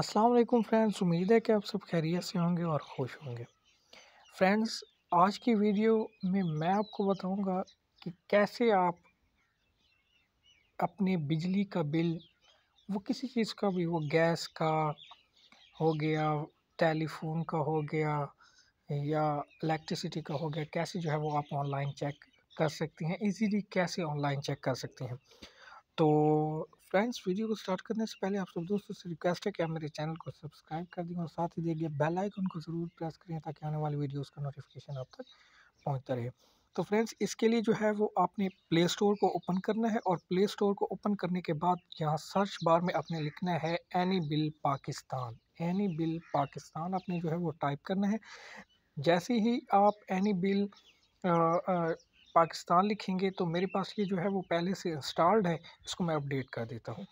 अस्सलाम वालेकुम फ्रेंड्स उम्मीद है कि आप सब खैरियत से होंगे और खुश होंगे फ्रेंड्स आज की वीडियो में मैं आपको बताऊंगा कि कैसे आप अपने बिजली का बिल वो किसी चीज़ का भी वो गैस का हो गया टेलीफोन का हो गया या इलेक्ट्रिसिटी का हो गया कैसे जो है वो आप ऑनलाइन चेक कर सकती हैं इजीली कैसे ऑनलाइन चेक कर सकती हैं तो फ्रेंड्स वीडियो को स्टार्ट करने से पहले आप सब दोस्तों से रिक्वेस्ट है कि आप मेरे चैनल को सब्सक्राइब कर दें और साथ ही देखिए बेल आइकन को ज़रूर प्रेस करें ताकि आने वाली वीडियोस का नोटिफिकेशन आप तक पहुंचता रहे तो फ्रेंड्स इसके लिए जो है वो आपने प्ले स्टोर को ओपन करना है और प्ले स्टोर को ओपन करने के बाद यहाँ सर्च बार में आपने लिखना है any bill Pakistan any bill Pakistan आपने जो है वो टाइप करना है जैसे ही आप एनी बिल पाकिस्तान लिखेंगे तो मेरे पास ये जो है वो पहले से इंस्टॉल्ड है इसको मैं अपडेट कर देता हूँ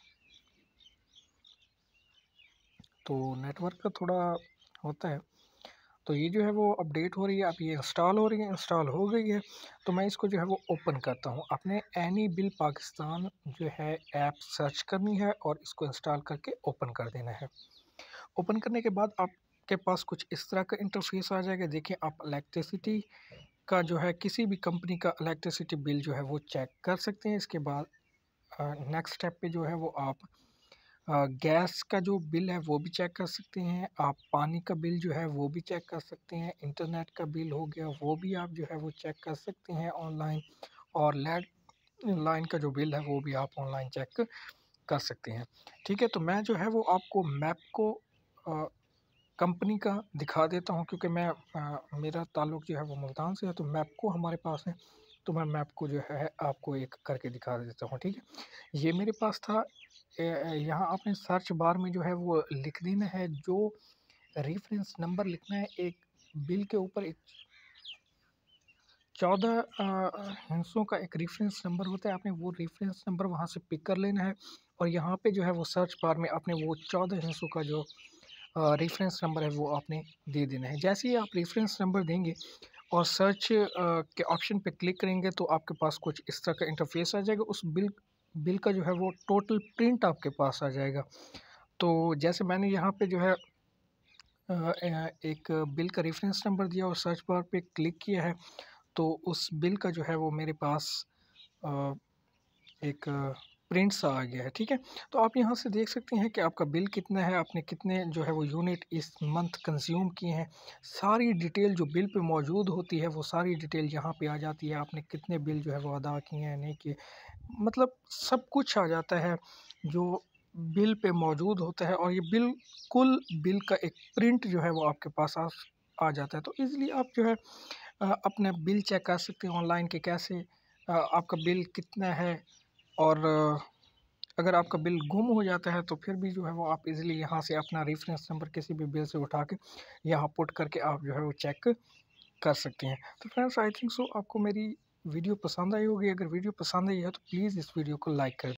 तो नेटवर्क का थोड़ा होता है तो ये जो है वो अपडेट हो रही है अब ये इंस्टॉल हो रही है इंस्टॉल हो गई है तो मैं इसको जो है वो ओपन करता हूँ आपने एनी बिल पाकिस्तान जो है ऐप सर्च करनी है और इसको इंस्टॉल करके ओपन कर देना है ओपन करने के बाद आपके पास कुछ इस तरह का इंटरफेस आ जाएगा देखिए आप इलेक्ट्रिसिटी का जो है किसी भी कंपनी का इलेक्ट्रिसिटी बिल जो है वो चेक कर सकते हैं इसके बाद नेक्स्ट स्टेप पे जो है वो आप गैस का जो बिल है वो भी चेक कर सकते हैं आप पानी का बिल जो है वो भी चेक कर सकते हैं इंटरनेट का बिल हो गया वो भी आप जो है वो चेक कर सकते हैं ऑनलाइन और लैंड लाइन का जो बिल है वो भी आप ऑनलाइन चेक कर सकते हैं ठीक है तो मैं जो है वो आपको मैप को कंपनी का दिखा देता हूँ क्योंकि मैं आ, मेरा ताल्लुक जो है वो मुल्तान से है तो मैप को हमारे पास है तो मैं मैप को जो है आपको एक करके दिखा देता हूँ ठीक है ये मेरे पास था यहाँ आपने सर्च बार में जो है वो लिख देना है जो रेफरेंस नंबर लिखना है एक बिल के ऊपर एक चौदह हिंसों का एक रेफरेंस नंबर होता है आपने वो रेफरेंस नंबर वहाँ से पिक कर लेना है और यहाँ पे जो है वो सर्च बार में आपने वो चौदह हिंसों का जो रेफरेंस नंबर है वो आपने दे देना है जैसे ही आप रेफरेंस नंबर देंगे और सर्च के ऑप्शन पे क्लिक करेंगे तो आपके पास कुछ इस तरह का इंटरफेस आ जाएगा उस बिल बिल का जो है वो टोटल प्रिंट आपके पास आ जाएगा तो जैसे मैंने यहाँ पे जो है एक बिल का रेफरेंस नंबर दिया और सर्च बार पे क्लिक किया है तो उस बिल का जो है वो मेरे पास एक प्रिंट सा आ गया है ठीक है तो आप यहाँ से देख सकते हैं कि आपका बिल कितना है आपने कितने जो है वो यूनिट इस मंथ कंज्यूम किए हैं सारी डिटेल जो बिल पे मौजूद होती है वो सारी डिटेल यहाँ पे आ जाती है आपने कितने बिल जो है वो अदा किए हैं नहीं किए मतलब सब कुछ आ जाता है जो बिल पे मौजूद होता है और ये बिल कुल बिल का एक प्रिंट जो है वो आपके पास आ, आ जाता है तो इसलिए आप जो है अपने बिल चेक कर सकते हैं ऑनलाइन के कैसे आपका बिल कितना है और अगर आपका बिल गुम हो जाता है तो फिर भी जो है वो आप इजीली यहाँ से अपना रेफरेंस नंबर किसी भी बिल से उठा के यहाँ पुट करके आप जो है वो चेक कर सकते हैं तो फ्रेंड्स आई थिंक सो आपको मेरी वीडियो पसंद आई होगी अगर वीडियो पसंद आई है तो प्लीज़ इस वीडियो को लाइक कर